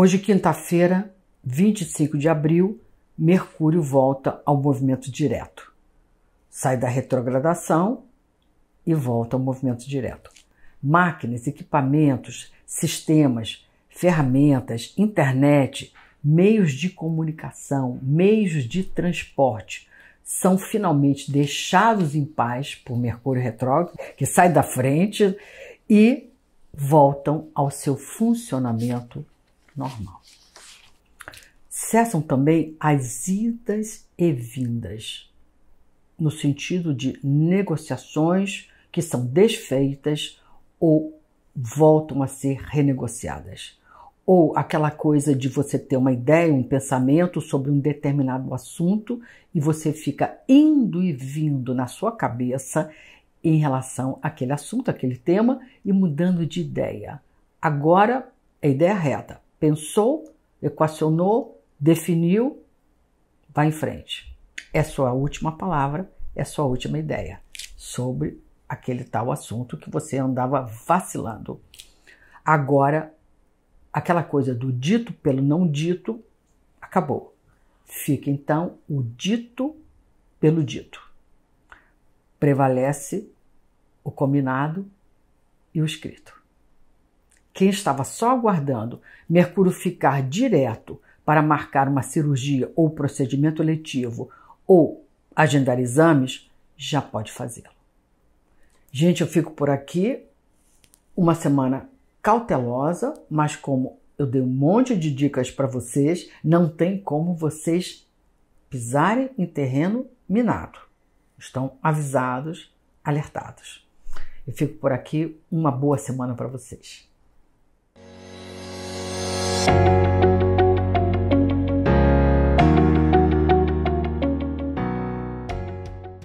Hoje, quinta-feira, 25 de abril, Mercúrio volta ao movimento direto. Sai da retrogradação e volta ao movimento direto. Máquinas, equipamentos, sistemas, ferramentas, internet, meios de comunicação, meios de transporte são finalmente deixados em paz por Mercúrio retrógrado, que sai da frente e voltam ao seu funcionamento normal. Cessam também as idas e vindas, no sentido de negociações que são desfeitas ou voltam a ser renegociadas. Ou aquela coisa de você ter uma ideia, um pensamento sobre um determinado assunto e você fica indo e vindo na sua cabeça em relação àquele assunto, àquele tema e mudando de ideia. Agora é ideia reta, pensou, equacionou, definiu, vai em frente. É sua última palavra, é sua última ideia sobre aquele tal assunto que você andava vacilando. Agora, aquela coisa do dito pelo não dito acabou. Fica então o dito pelo dito. Prevalece o combinado e o escrito quem estava só aguardando Mercúrio ficar direto para marcar uma cirurgia ou procedimento letivo ou agendar exames, já pode fazê-lo. Gente, eu fico por aqui. Uma semana cautelosa, mas como eu dei um monte de dicas para vocês, não tem como vocês pisarem em terreno minado. Estão avisados, alertados. Eu fico por aqui. Uma boa semana para vocês.